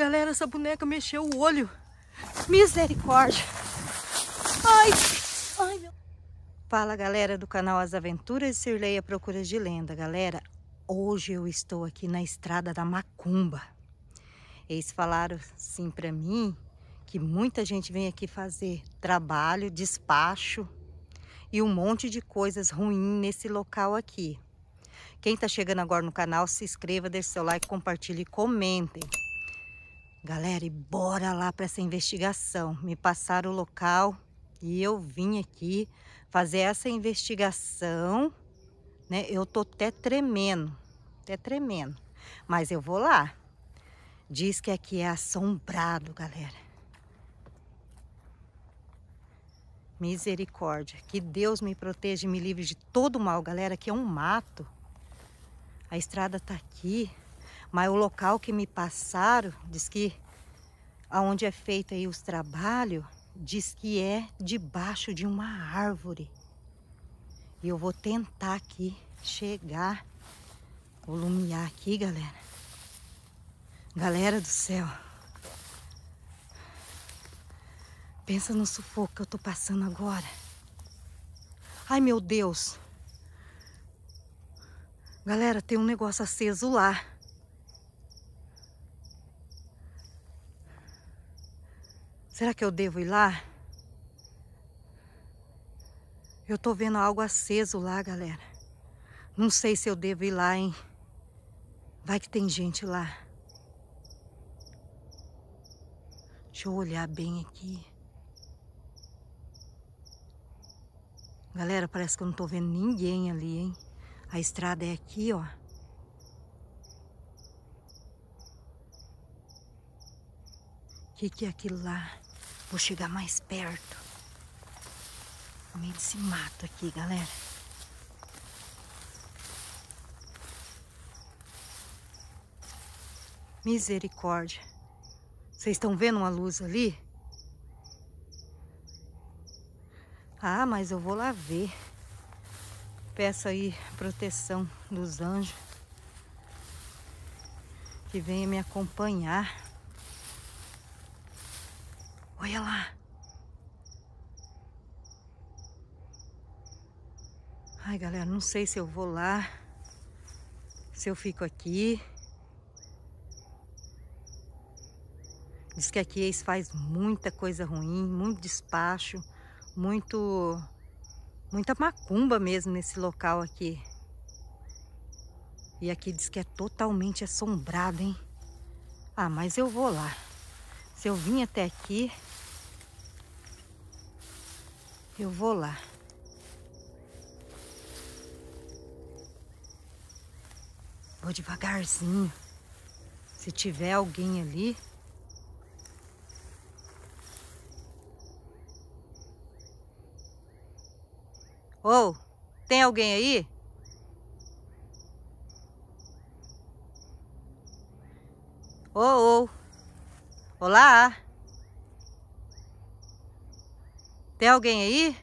Galera, essa boneca mexeu o olho. Misericórdia. Ai, ai meu... Fala galera do canal As Aventuras de Sirlei Procuras Procura de Lenda. Galera, hoje eu estou aqui na estrada da Macumba. Eles falaram sim para mim que muita gente vem aqui fazer trabalho, despacho e um monte de coisas ruins nesse local aqui. Quem está chegando agora no canal, se inscreva, deixe seu like, compartilhe e comentem. Galera, e bora lá para essa investigação. Me passaram o local e eu vim aqui fazer essa investigação, né? Eu tô até tremendo, até tremendo, mas eu vou lá. Diz que aqui é assombrado, galera. Misericórdia. Que Deus me proteja e me livre de todo mal, galera. Aqui é um mato. A estrada tá aqui. Mas o local que me passaram, diz que aonde é feito aí os trabalhos, diz que é debaixo de uma árvore. E eu vou tentar aqui chegar, vou lumiar aqui, galera. Galera do céu. Pensa no sufoco que eu tô passando agora. Ai, meu Deus. Galera, tem um negócio aceso lá. Será que eu devo ir lá? Eu tô vendo algo aceso lá, galera. Não sei se eu devo ir lá, hein? Vai que tem gente lá. Deixa eu olhar bem aqui. Galera, parece que eu não tô vendo ninguém ali, hein? A estrada é aqui, ó. O que, que é aquilo lá? Vou chegar mais perto. No meio desse mato aqui, galera. Misericórdia. Vocês estão vendo uma luz ali? Ah, mas eu vou lá ver. Peço aí proteção dos anjos que venham me acompanhar. Olha lá. Ai, galera, não sei se eu vou lá, se eu fico aqui. Diz que aqui eles faz muita coisa ruim, muito despacho, muito muita macumba mesmo nesse local aqui. E aqui diz que é totalmente assombrado, hein? Ah, mas eu vou lá. Se eu vim até aqui, eu vou lá. Vou devagarzinho. Se tiver alguém ali, Ou, oh, tem alguém aí? Ou, oh, oh. olá? Tem alguém aí?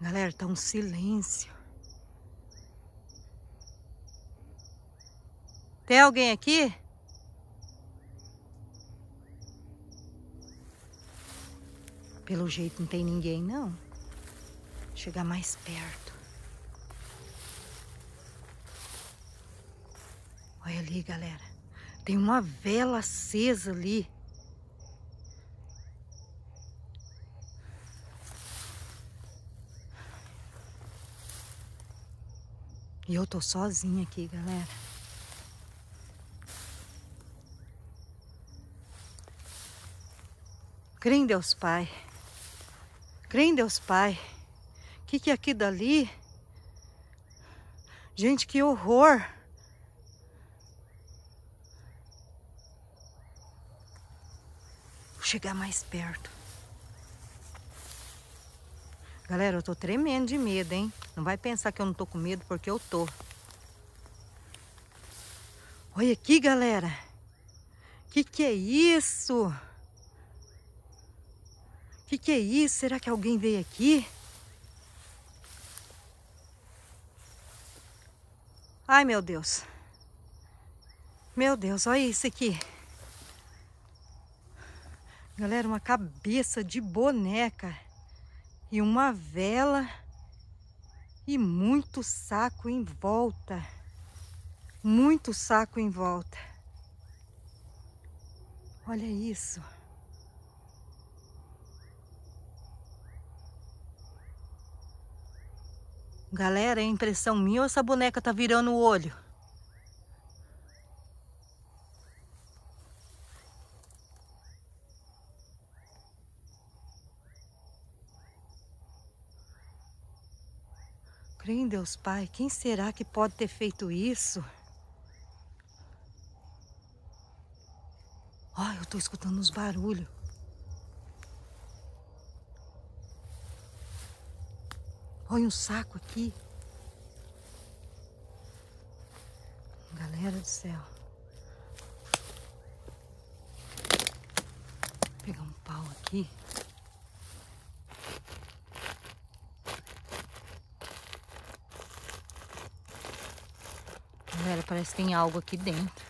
Galera, tá um silêncio. Tem alguém aqui? Pelo jeito não tem ninguém, não. Chegar mais perto. Olha ali, galera. Tem uma vela acesa ali. E eu tô sozinha aqui, galera. Crê em Deus Pai. Crê em Deus Pai. O que, que é aqui dali? Gente, que horror! Vou chegar mais perto. Galera, eu tô tremendo de medo, hein? Não vai pensar que eu não tô com medo, porque eu tô. Olha aqui, galera. Que que é isso? Que que é isso? Será que alguém veio aqui? Ai, meu Deus. Meu Deus, olha isso aqui. Galera, uma cabeça de boneca e uma vela e muito saco em volta. Muito saco em volta. Olha isso. Galera, é impressão minha ou essa boneca tá virando o olho? Vem, Deus Pai, quem será que pode ter feito isso? Ó, oh, eu tô escutando uns barulhos. Olha um saco aqui. Galera do céu. Vou pegar um pau aqui. Velho, parece que tem algo aqui dentro.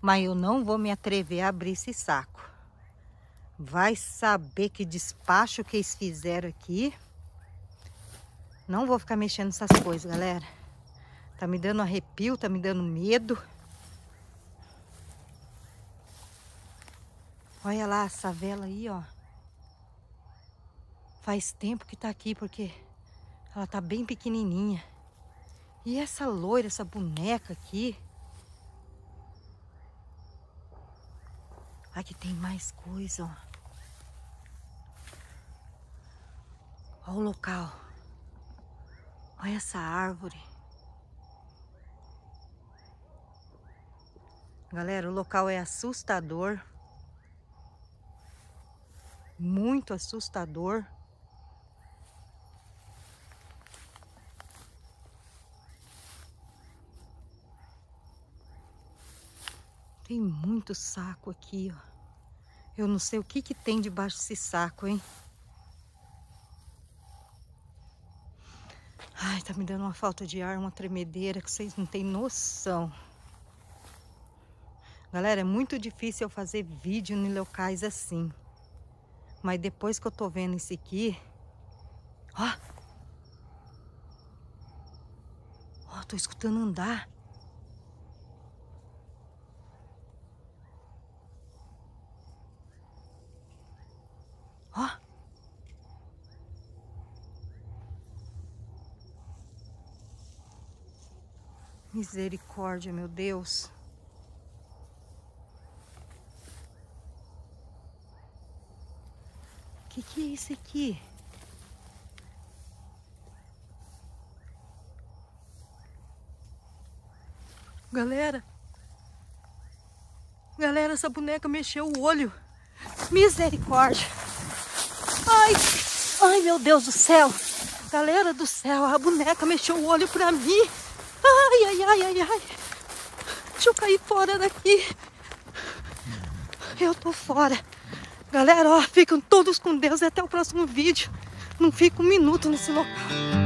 Mas eu não vou me atrever a abrir esse saco. Vai saber que despacho que eles fizeram aqui. Não vou ficar mexendo nessas coisas, galera. Tá me dando arrepio, tá me dando medo. Olha lá essa vela aí, ó. Faz tempo que tá aqui, porque ela tá bem pequenininha. E essa loira, essa boneca aqui. Aqui tem mais coisa, ó. Olha o local. Olha essa árvore. Galera, o local é assustador. Muito assustador. Tem muito saco aqui, ó. Eu não sei o que que tem debaixo desse saco, hein? Ai, tá me dando uma falta de ar, uma tremedeira que vocês não têm noção. Galera, é muito difícil eu fazer vídeo em locais assim. Mas depois que eu tô vendo esse aqui... Ó! Ó, tô escutando andar. Misericórdia, meu Deus. O que, que é isso aqui? Galera, galera, essa boneca mexeu o olho. Misericórdia. Ai, ai, meu Deus do céu. Galera do céu, a boneca mexeu o olho pra mim. Ai, ai, ai, ai, ai. Deixa eu cair fora daqui. Eu tô fora. Galera, ó, ficam todos com Deus e até o próximo vídeo. Não fica um minuto nesse local.